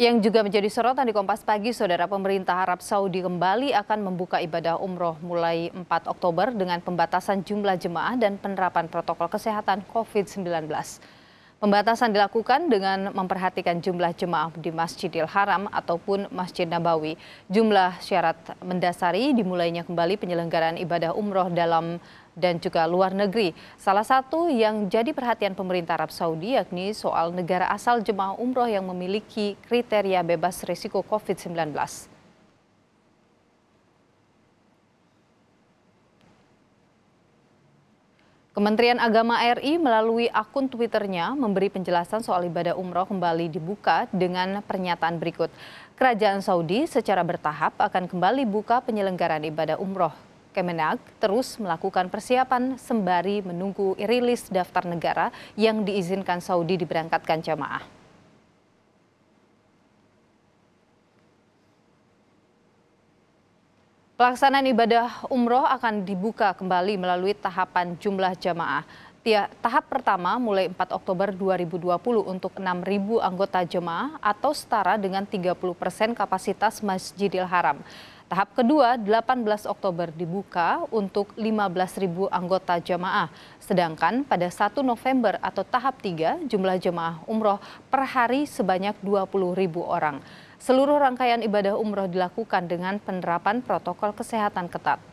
Yang juga menjadi sorotan di Kompas Pagi, Saudara pemerintah Arab Saudi kembali akan membuka ibadah umroh mulai 4 Oktober dengan pembatasan jumlah jemaah dan penerapan protokol kesehatan COVID-19. Pembatasan dilakukan dengan memperhatikan jumlah jemaah di Masjidil Haram ataupun Masjid Nabawi. Jumlah syarat mendasari dimulainya kembali penyelenggaraan ibadah umroh dalam dan juga luar negeri. Salah satu yang jadi perhatian pemerintah Arab Saudi yakni soal negara asal jemaah umroh yang memiliki kriteria bebas risiko COVID-19. Kementerian Agama RI melalui akun Twitternya memberi penjelasan soal ibadah umroh kembali dibuka dengan pernyataan berikut. Kerajaan Saudi secara bertahap akan kembali buka penyelenggaraan ibadah umroh. Kemenag terus melakukan persiapan sembari menunggu rilis daftar negara yang diizinkan Saudi diberangkatkan jamaah. Pelaksanaan ibadah umroh akan dibuka kembali melalui tahapan jumlah jamaah. Ya, tahap pertama mulai 4 Oktober 2020 untuk 6.000 anggota jemaah atau setara dengan 30 persen kapasitas Masjidil Haram. Tahap kedua 18 Oktober dibuka untuk 15.000 anggota jemaah. Sedangkan pada 1 November atau tahap 3 jumlah jemaah umroh per hari sebanyak 20.000 orang. Seluruh rangkaian ibadah umroh dilakukan dengan penerapan protokol kesehatan ketat.